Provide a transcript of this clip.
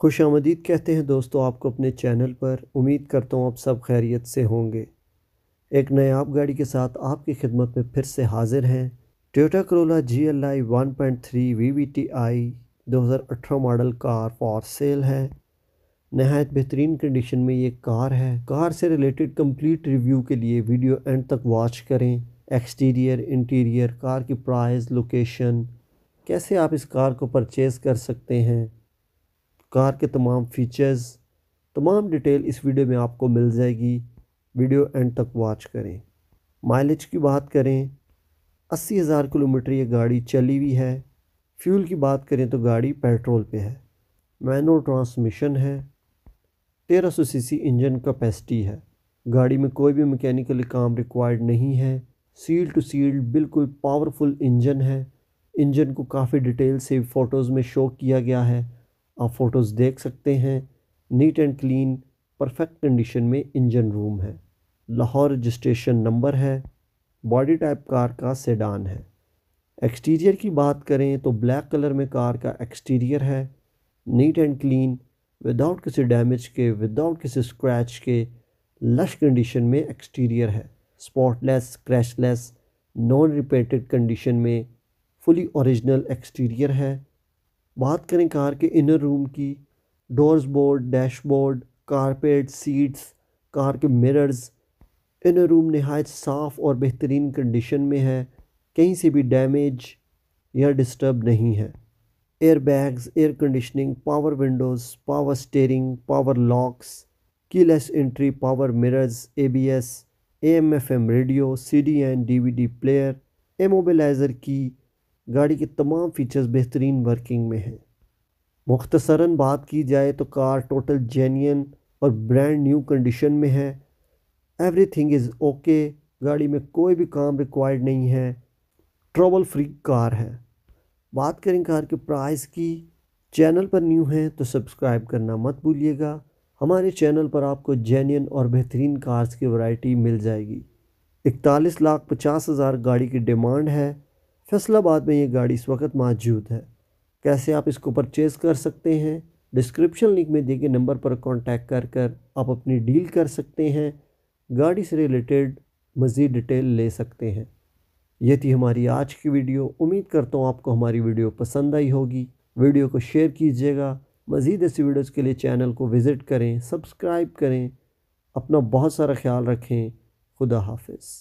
खुश आमदीद कहते हैं दोस्तों आपको अपने चैनल पर उम्मीद करता हूँ आप सब खैरियत से होंगे एक नए आप गाड़ी के साथ आपकी खिदमत में फिर से हाजिर हैं Toyota Corolla G L I one point three V V T I दो हज़ार अठारह मॉडल कार फॉर सेल है नहायत बेहतरीन कंडीशन में ये कार है कार से रिलेटेड कम्प्लीट रिव्यू के लिए वीडियो एंड तक वॉच करें एक्सटीरियर इंटीरियर कार की प्राइस लोकेशन कैसे आप इस कार को परचेज़ कर सकते हैं कार के तमाम फीचर्स तमाम डिटेल इस वीडियो में आपको मिल जाएगी वीडियो एंड तक वॉच करें माइलेज की बात करें अस्सी हज़ार किलोमीटर ये गाड़ी चली हुई है फ्यूल की बात करें तो गाड़ी पेट्रोल पे है मैनुअल ट्रांसमिशन है 1300 सीसी इंजन कैपेसिटी है गाड़ी में कोई भी मैकेनिकल काम रिक्वायर्ड नहीं है सील टू सील बिल्कुल पावरफुल इंजन है इंजन को काफ़ी डिटेल से फ़ोटोज़ में शो किया गया है आप फ़ोटोज़ देख सकते हैं neat and clean perfect condition में इंजन रूम है लाहौर रजिस्ट्रेशन नंबर है बॉडी टाइप कार का सेडान है एक्सटीरियर की बात करें तो ब्लैक कलर में कार का एक्सटीरियर है नीट एंड क्लीन विदाउट किसी डैमेज के विदाउट किसी स्क्रैच के लश कंडीशन में एक्सटीरियर है spotless crashless non repainted condition में फुली ओरिजिनल एक्सटीरियर है बात करें कार के इनर रूम की doors board dashboard carpet seats car के मिरर्स इनर रूम नहायत साफ़ और बेहतरीन कंडीशन में है कहीं से भी डैमेज या डिस्टर्ब नहीं है air bags air conditioning power windows power steering power locks keyless entry power mirrors ABS AM FM radio CD and DVD player immobiliser की गाड़ी के तमाम फीचर्स बेहतरीन वर्किंग में हैं मुख्तसरा बात की जाए तो कार टोटल जेन्यन और ब्रांड न्यू कंडीशन में है एवरी थिंग इज़ ओके गाड़ी में कोई भी काम रिक्वायर्ड नहीं है ट्रबल फ्री कार है बात करें कार के प्राइस की चैनल पर न्यू हैं तो सब्सक्राइब करना मत भूलिएगा हमारे चैनल पर आपको जेन्यन और बेहतरीन कार्स की वैरायटी मिल जाएगी इकतालीस लाख पचास हज़ार गाड़ी की डिमांड है फैसलाबाद में ये गाड़ी इस वक्त मौजूद है कैसे आप इसको परचेज़ कर सकते हैं डिस्क्रिप्शन लिंक में दिए गए नंबर पर कांटेक्ट कर कर आप अपनी डील कर सकते हैं गाड़ी से रिलेटेड मज़ीद डिटेल ले सकते हैं ये थी हमारी आज की वीडियो उम्मीद करता हूँ आपको हमारी वीडियो पसंद आई होगी वीडियो को शेयर कीजिएगा मज़ीद ऐसी वीडियोज़ के लिए चैनल को विज़िट करें सब्सक्राइब करें अपना बहुत सारा ख्याल रखें खुदा हाफिज़